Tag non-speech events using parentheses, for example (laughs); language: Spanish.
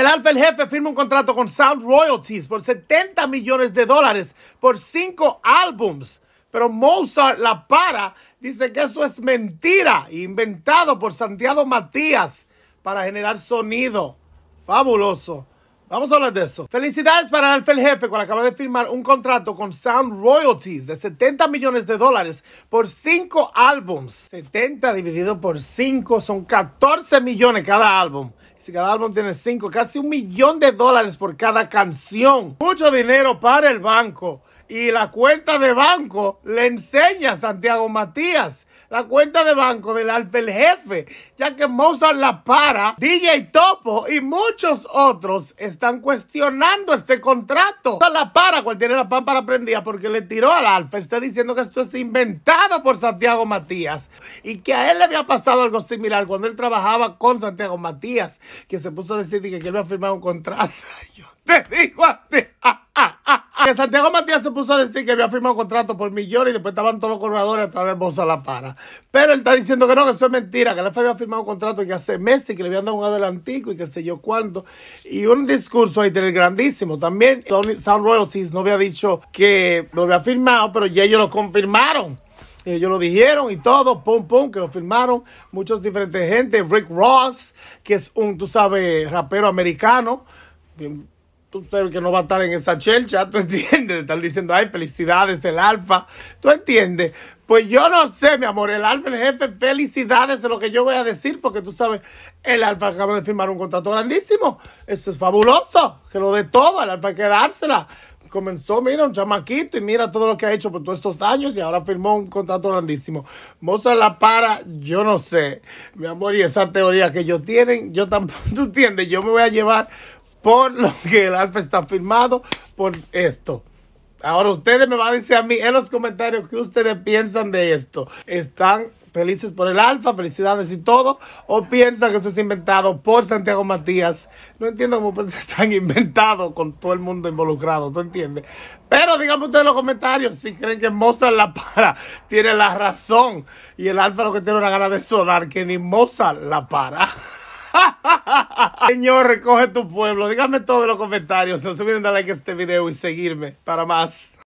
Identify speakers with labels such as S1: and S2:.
S1: El Alfa el Jefe firma un contrato con Sound Royalties por 70 millones de dólares por cinco álbums. Pero Mozart la para, dice que eso es mentira, inventado por Santiago Matías para generar sonido. Fabuloso. Vamos a hablar de eso. Felicidades para Alfa el Jefe, cuando acaba de firmar un contrato con Sound Royalties de 70 millones de dólares por 5 álbums. 70 dividido por 5 son 14 millones cada álbum. Si este cada álbum tiene cinco, casi un millón de dólares por cada canción. Mucho dinero para el banco y la cuenta de banco le enseña a Santiago Matías. La cuenta de banco del Alfa, el Jefe, ya que Mozart La Para, DJ Topo y muchos otros están cuestionando este contrato. Mozart La Para, cual tiene la pámpara prendida porque le tiró al Alfa, está diciendo que esto es inventado por Santiago Matías y que a él le había pasado algo similar cuando él trabajaba con Santiago Matías, que se puso a decir que él había firmado firmar un contrato. (laughs) te digo a ti. Ah, ah. Santiago Matías se puso a decir que había firmado un contrato por millones y después estaban todos los corredores a través de Bolsa la para. Pero él está diciendo que no, que eso es mentira, que la FA había firmado un contrato que hace meses y que le habían dado un adelantico y que sé yo cuándo, Y un discurso ahí del grandísimo. También San Sound no había dicho que lo había firmado, pero ya ellos lo confirmaron. Ellos lo dijeron y todo, pum, pum, que lo firmaron. Muchos diferentes gente. Rick Ross, que es un, tú sabes, rapero americano tú sabes que no va a estar en esa chelcha, tú entiendes, están diciendo, ay, felicidades, el alfa, tú entiendes. Pues yo no sé, mi amor, el alfa, el jefe, felicidades de lo que yo voy a decir, porque tú sabes, el alfa acaba de firmar un contrato grandísimo, eso es fabuloso, que lo de todo, el alfa hay que dársela. Comenzó, mira, un chamaquito y mira todo lo que ha hecho por todos estos años y ahora firmó un contrato grandísimo. Mozart la para, yo no sé, mi amor, y esa teoría que ellos tienen, yo tampoco, (laughs) tú entiendes, yo me voy a llevar por lo que el Alfa está firmado por esto. Ahora ustedes me van a decir a mí en los comentarios qué ustedes piensan de esto. ¿Están felices por el Alfa? Felicidades y todo. ¿O piensan que esto es inventado por Santiago Matías? No entiendo cómo puede ser inventado con todo el mundo involucrado, ¿tú entiendes? Pero díganme ustedes en los comentarios si creen que Mozart la para. Tiene la razón. Y el Alfa lo que tiene una gana de sonar, que ni Mozart la para. (laughs) Señor, recoge tu pueblo. Dígame todos los comentarios. No se olviden de like a este video y seguirme para más.